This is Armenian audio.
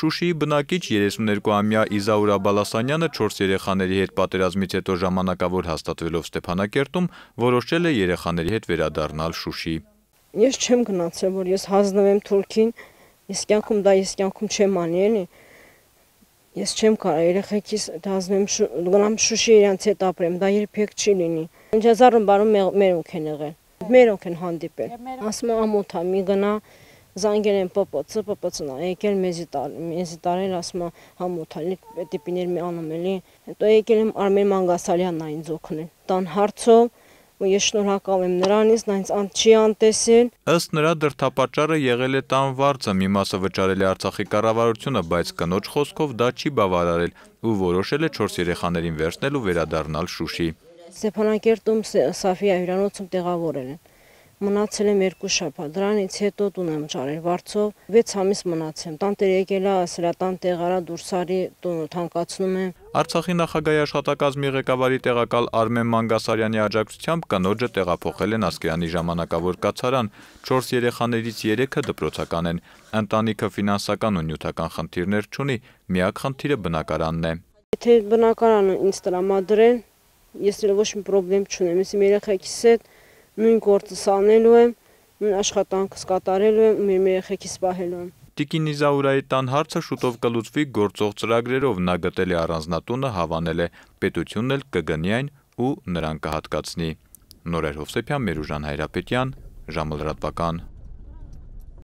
Շուշիի բնակիչ 32-ամյա Իզաուրա Բալասանյանը 4 երեխաների հետ պատերազմից հետո ժամանակավոր հաստատվելով Ստեփանակերտում որոշել է երեխաների հետ վերադառնալ Շուշի։ Ես չեմ գնացել, որ ես հանձնվեմ Թուրքին, ես կյանքում դա ես կյանքում չեմ անի, էլի։ Ես չեմ կարող երեխեքիս հանձնեմ գնամ Շուշի իրանց հետ ապրեմ, դա երբեք չի լինի։ Ինձ հազարն բարում մերոնք են եղել։ Մերոնք են հանդիպել։ Ասում ամոթա մի գնա զանգել են պպծ, պպծն է, եկել մեզի տարել, ասմա համոթալի, տիպիներ մի անումելի, հետո եկել եմ արմեր մանգասալյան այն ձոքնել, տան հարցով, ու ես շնորհակալ եմ նրանից, նա ինձ չի անտեսել։ Ըստ նրա դրթապաճառը եղել է տան վարձը, մի մասը վճարել է Արցախի կառավարությունը, բայց կնոջ խոսքով դա չի բավարարել ու որոշել է 4 երեխաներին վերցնել ու վերադառնալ Շուշի։ Ստեփանակերտում Սաֆիա հյուրանոցում տեղավորել են մնացել եմ երկու շաբաթ։ Դրանից հետո տուն եմ ճարել Վարչով, 6 ամիս մնացեմ։ Տանտեր եկել է սրատան տեղարա դուրսարի տունը թանկացնում եմ։ Արցախի նախագահի աշխատակազմի ղեկավարի տեղակալ Արմեն Մանգասարյանի աջակցությամբ կնոջը տեղափոխել են Ասկերանի ժամանակավոր կացարան։ 4 երեխաներից 3-ը դպրոցական են։ Ընտանիքը ֆինանսական ու նյութական խնդիրներ չունի, միակ խնդիրը բնակարանն է։ Եթե բնակարանը ինձ տրամադրեն, ես էլ ոչ մի խնդրեմ չունեմ։ Ես իմ երեխայքիս հետ նույն գործս անելու եմ, նույն աշխատանքս կատարելու եմ ու մեր երեխեքիս սպահելու եմ։ Տիկին Իզաուրայի տան հարցը շուտով կլուծվի գործող ծրագրերով, նա գտել է առանձնատունը հավանել է, պետությունն էլ կգնի այն ու նրան կհատկացնի։ Նորեր Հովսեփյան, Մերուժան Հայրապետյան, ժամը լրատվական։